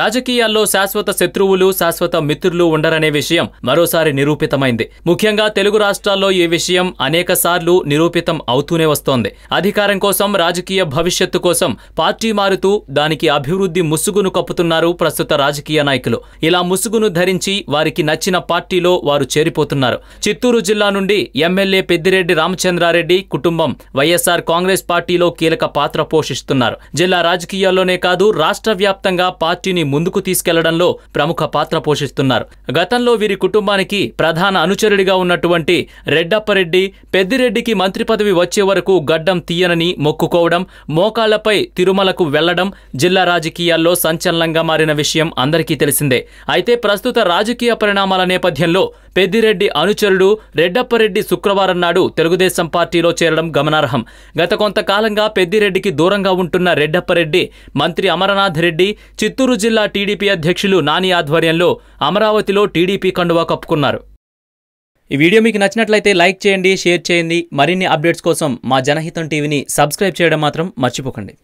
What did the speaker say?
రాజకీయాల్లో శాశ్వత శత్రువులు శాశ్వత మిత్రులు ఉండరనే విషయం మరోసారి నిరూపితమైంది ముఖ్యంగా తెలుగు రాష్ట్రాల్లో ఈ విషయం అనేక సార్లు నిరూపితం అవుతూనే వస్తోంది అధికారం కోసం రాజకీయ భవిష్యత్తు కోసం పార్టీ మారుతూ దానికి అభివృద్ధి ముసుగును కప్పుతున్నారు ప్రస్తుత రాజకీయ నాయకులు ఇలా ముసుగును ధరించి వారికి నచ్చిన పార్టీలో వారు చేరిపోతున్నారు చిత్తూరు జిల్లా నుండి ఎమ్మెల్యే పెద్దిరెడ్డి రామచంద్రారెడ్డి కుటుంబం వైఎస్ఆర్ కాంగ్రెస్ పార్టీలో కీలక పాత్ర పోషిస్తున్నారు జిల్లా రాజకీయాల్లోనే కాదు రాష్ట్ర వ్యాప్తంగా పార్టీని కుటుంబాన్ని ముందుకు తీసుకెళ్లడంలో ప్రముఖ పాత్ర పోషిస్తున్నారు గతంలో వీరి కుటుంబానికి ప్రధాన అనుచరుడిగా ఉన్నటువంటి రెడ్డప్పరెడ్డి పెద్దిరెడ్డికి మంత్రి పదవి వచ్చే వరకు గడ్డం తీయనని మొక్కుకోవడం మోకాళ్లపై తిరుమలకు వెళ్లడం జిల్లా రాజకీయాల్లో సంచలనంగా మారిన విషయం అందరికీ తెలిసిందే అయితే ప్రస్తుత రాజకీయ పరిణామాల నేపథ్యంలో పెద్దిరెడ్డి అనుచరుడు రెడ్డప్పరెడ్డి శుక్రవారం నాడు తెలుగుదేశం పార్టీలో చేరడం గమనార్హం గత కొంతకాలంగా పెద్దిరెడ్డికి దూరంగా ఉంటున్న రెడ్డప్పరెడ్డి మంత్రి అమరనాథ్ రెడ్డి చిత్తూరు జిల్లా జిల్లా టీడీపీ అధ్యక్షులు నాని ఆధ్వర్యంలో అమరావతిలో టీడీపీ కండువా కప్పుకున్నారు ఈ వీడియో మీకు నచ్చినట్లయితే లైక్ చేయండి షేర్ చేయండి మరిన్ని అప్డేట్స్ కోసం మా జనహితం టీవీని సబ్స్క్రైబ్ చేయడం మాత్రం మర్చిపోకండి